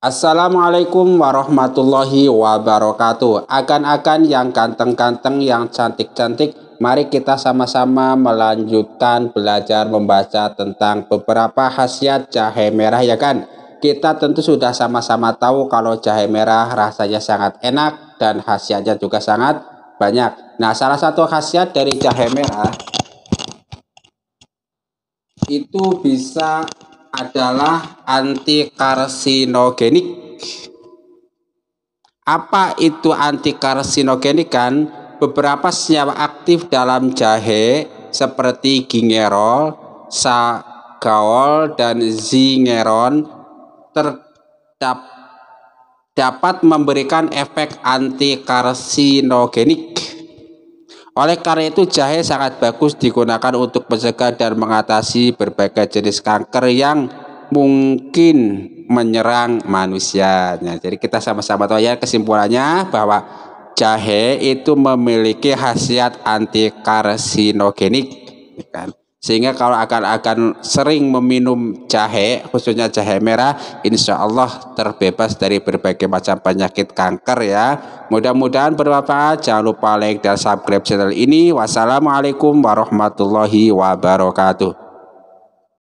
Assalamualaikum warahmatullahi wabarakatuh. Akan-akan yang ganteng-ganteng, yang cantik-cantik, mari kita sama-sama melanjutkan belajar membaca tentang beberapa khasiat jahe merah ya kan. Kita tentu sudah sama-sama tahu kalau jahe merah rasanya sangat enak dan khasiatnya juga sangat banyak. Nah, salah satu khasiat dari jahe merah itu bisa adalah antikarsinogenik. Apa itu antikarsinogenik kan? Beberapa senyawa aktif dalam jahe seperti gingerol, sagaol, dan zingeron terdapat dapat memberikan efek antikarsinogenik oleh karena itu, jahe sangat bagus digunakan untuk mencegah dan mengatasi berbagai jenis kanker yang mungkin menyerang manusia. Nah, jadi kita sama-sama tahu ya kesimpulannya bahwa jahe itu memiliki khasiat karsinogenik, ya kan? Sehingga kalau akan-akan sering meminum jahe, khususnya jahe merah, insya Allah terbebas dari berbagai macam penyakit kanker ya. Mudah-mudahan bermanfaat. Jangan lupa like dan subscribe channel ini. Wassalamualaikum warahmatullahi wabarakatuh.